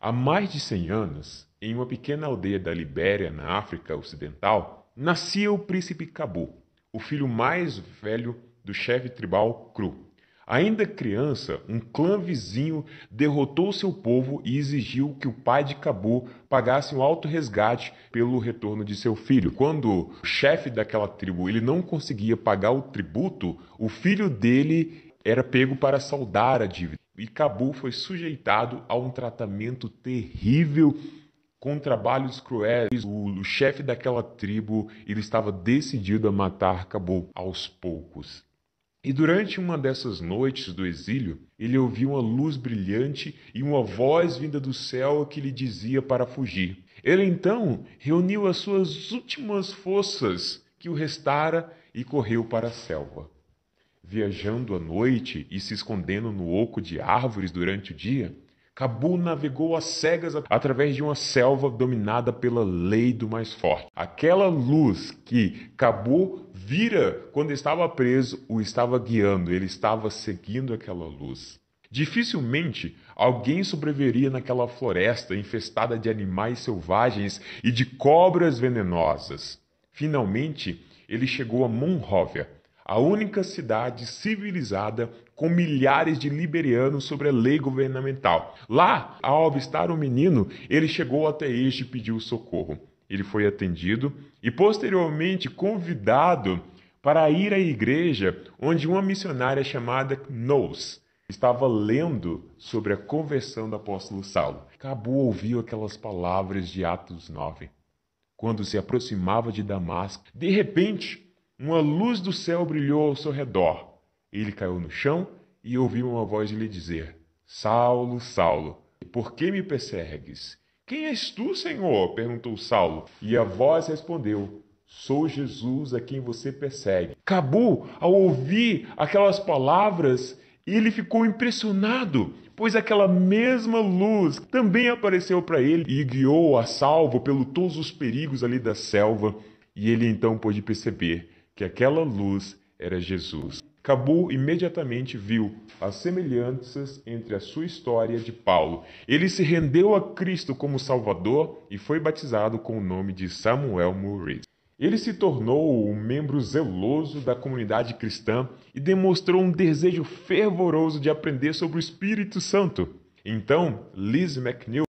Há mais de 100 anos, em uma pequena aldeia da Libéria, na África Ocidental, nascia o príncipe Cabu, o filho mais velho do chefe tribal Cru. Ainda criança, um clã vizinho derrotou seu povo e exigiu que o pai de Cabu pagasse um alto resgate pelo retorno de seu filho. Quando o chefe daquela tribo ele não conseguia pagar o tributo, o filho dele era pego para saldar a dívida e Cabu foi sujeitado a um tratamento terrível com trabalhos cruéis. O, o chefe daquela tribo ele estava decidido a matar Cabu aos poucos. E durante uma dessas noites do exílio, ele ouviu uma luz brilhante e uma voz vinda do céu que lhe dizia para fugir. Ele então reuniu as suas últimas forças que o restara e correu para a selva viajando à noite e se escondendo no oco de árvores durante o dia, Cabu navegou às cegas através de uma selva dominada pela lei do mais forte. Aquela luz que Cabu vira quando estava preso o estava guiando, ele estava seguindo aquela luz. Dificilmente alguém sobreviveria naquela floresta infestada de animais selvagens e de cobras venenosas. Finalmente, ele chegou a Monrovia, a única cidade civilizada com milhares de liberianos sobre a lei governamental. Lá, ao avistar o um menino, ele chegou até este e pediu socorro. Ele foi atendido e posteriormente convidado para ir à igreja onde uma missionária chamada Knowles estava lendo sobre a conversão do apóstolo Saulo. Cabo ouviu aquelas palavras de Atos 9. Quando se aproximava de Damasco, de repente uma luz do céu brilhou ao seu redor. Ele caiu no chão e ouviu uma voz lhe dizer: Saulo, Saulo, por que me persegues? Quem és tu, Senhor? perguntou Saulo. E a voz respondeu: Sou Jesus a quem você persegue. Cabu, ao ouvir aquelas palavras, ele ficou impressionado, pois aquela mesma luz também apareceu para ele e guiou a salvo pelo todos os perigos ali da selva. E ele então pôde perceber que aquela luz era Jesus. Cabu imediatamente viu as semelhanças entre a sua história de Paulo. Ele se rendeu a Cristo como Salvador e foi batizado com o nome de Samuel Morris. Ele se tornou um membro zeloso da comunidade cristã e demonstrou um desejo fervoroso de aprender sobre o Espírito Santo. Então, Liz McNeil